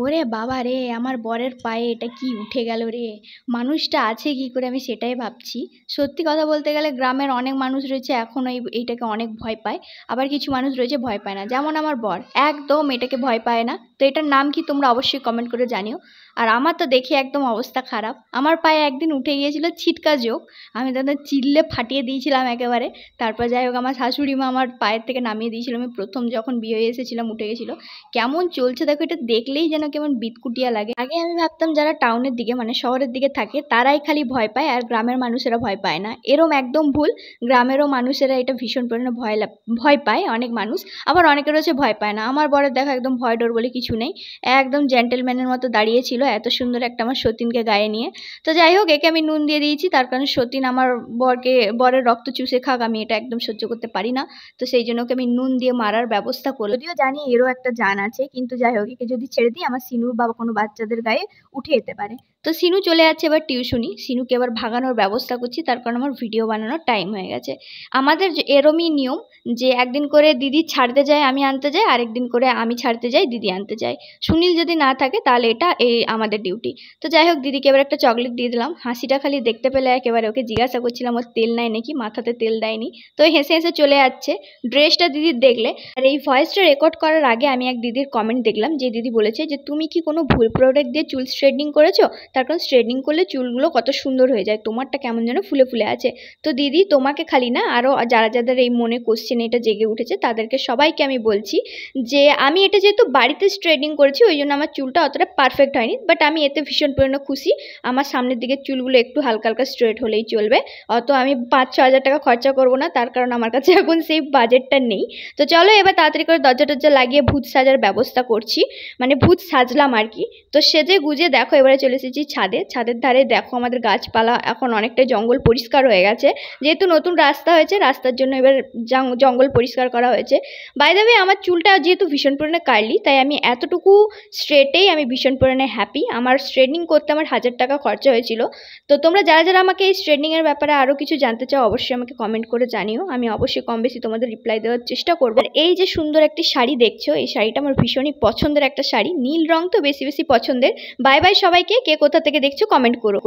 ওরে বাবা রে আমার বরের পায়ে এটা কি উঠে গেল রে মানুষটা আছে কি করে আমি সেটাই ভাবছি সত্যি কথা বলতে গেলে গ্রামের অনেক মানুষ রয়েছে এখনও এই এইটাকে অনেক ভয় পায় আবার কিছু মানুষ রয়েছে ভয় পায় না যেমন আমার বর একদম এটাকে ভয় পায় না তো এটার নাম কি তোমরা অবশ্যই কমেন্ট করে জানিও আর আমার তো দেখে একদম অবস্থা খারাপ আমার পায়ে একদিন উঠে গিয়েছিল ছিটকা যোগ আমি তাদের চিল্লে ফাটিয়ে দিয়েছিলাম একেবারে তারপর যাই হোক আমার শাশুড়ি মা আমার পায়ের থেকে নামিয়ে দিয়েছিল আমি প্রথম যখন বিয়ে হয়ে এসেছিলাম উঠে গেছিলো কেমন চলছে দেখো এটা দেখলেই যেন কেমন বিতকুটিয়া লাগে আগে আমি ভাবতাম যারা টাউনের দিকে মানে শহরের দিকে থাকে তারাই খালি ভয় পায় আর গ্রামের মানুষেরা ভয় পায় না এরম একদম ভুল গ্রামেরও মানুষেরা এটা ভীষণ পরিমাণে ভয় ভয় পায় অনেক মানুষ আবার অনেকের হচ্ছে ভয় পায় না আমার বরের দেখা একদম ভয় ডোর বলে কিছু নেই একদম জেন্টেলম্যানের মতো দাঁড়িয়েছিল ছিল এত সুন্দর একটা আমার সতীনকে গায়ে নিয়ে তো যাই হোক একে আমি নুন দিয়ে দিয়েছি তার কারণ সতীন আমার বরকে বরের রক্ত চুষে খাক আমি এটা একদম সহ্য করতে পারি না তো সেই জন্য ওকে আমি নুন দিয়ে মারার ব্যবস্থা করলো যদিও জানি এরও একটা জান আছে কিন্তু যাই হোক একে যদি ছেড়ে দিই আমার সিনুর বাবা কোনো বাচ্চাদের গায়ে উঠে যেতে পারে তো সিনু চলে যাচ্ছে এবার টিউশনি সিনুকে এবার ভাগানোর ব্যবস্থা করছি তার কারণ আমার ভিডিও বানানোর টাইম হয়ে গেছে আমাদের এরমই নিয়ম যে একদিন করে দিদি ছাড়তে যায় আমি আনতে যাই আরেকদিন করে আমি ছাড়তে যাই দিদি আনতে যাই সুনীল যদি না থাকে তাহলে এটা এই আমাদের ডিউটি তো যাই হোক দিদিকে এবার একটা চকলেট দিয়ে দিলাম হাসিটা খালি দেখতে পেলে একেবারে ওকে জিজ্ঞাসা করছিলাম ওর তেল নেয় নাকি মাথাতে তেল দেয়নি তো হেসে হেসে চলে যাচ্ছে ড্রেসটা দিদির দেখলে আর এই ভয়েসটা রেকর্ড করার আগে আমি এক দিদির কমেন্ট দেখলাম যে দিদি বলেছে যে তুমি কি কোনো ভুল প্রোডাক্ট দিয়ে চুল স্ট্রেটনিং করেছো তার কারণ স্ট্রেটনিং করলে চুলগুলো কত সুন্দর হয়ে যায় তোমারটা কেমন যেন ফুলে ফুলে আছে তো দিদি তোমাকে খালি না আরও যারা যাদের এই মনে কোশ্চেন এটা জেগে উঠেছে তাদেরকে সবাইকে আমি বলছি যে আমি এটা যেহেতু বাড়িতে স্ট্রেটনিং করেছি ওই জন্য আমার চুলটা অতটা পারফেক্ট হয়নি বাট আমি এতে ভীষণ পরিমাণে খুশি আমার সামনের দিকে চুলগুলো একটু হালকা হালকা স্ট্রেট হলেই চলবে অত আমি পাঁচ ছ হাজার টাকা খরচা করবো না তার কারণ আমার কাছে এখন সেই বাজেটটা নেই তো চলো এবার তাড়াতাড়ি করে দরজা টরজা লাগিয়ে ভূত সাজার ব্যবস্থা করছি মানে ভূত সাজলাম আর কি তো সেজে গুজে দেখো এবারে চলে এসেছি ছাদে ছাদের ধারে দেখো আমাদের গাছপালা এখন অনেকটা জঙ্গল পরিষ্কার হয়ে গেছে যেহেতু নতুন রাস্তা হয়েছে রাস্তার জন্য এবার জঙ্গল পরিষ্কার করা হয়েছে বাইদাবে আমার চুলটা যেহেতু ভীষণ পরিমাণে কার্লি তাই আমি এতটুকু স্ট্রেটেই আমি ভীষণ পরিমাণে হ্যাপি হ্যাপি আমার স্ট্রেটনিং করতে আমার হাজার টাকা খরচা হয়েছিল তো তোমরা যারা যারা আমাকে এই স্ট্রেটনিংয়ের ব্যাপারে আরও কিছু জানতে চাও অবশ্যই আমাকে কমেন্ট করে জানিও আমি অবশ্যই কম বেশি তোমাদের রিপ্লাই দেওয়ার চেষ্টা করবো এই যে সুন্দর একটি শাড়ি দেখছো এই শাড়িটা আমার ভীষণই পছন্দের একটা শাড়ি নীল রং তো বেশি বেশি পছন্দের বাই বাই সবাইকে কে কোথা থেকে দেখছো কমেন্ট করো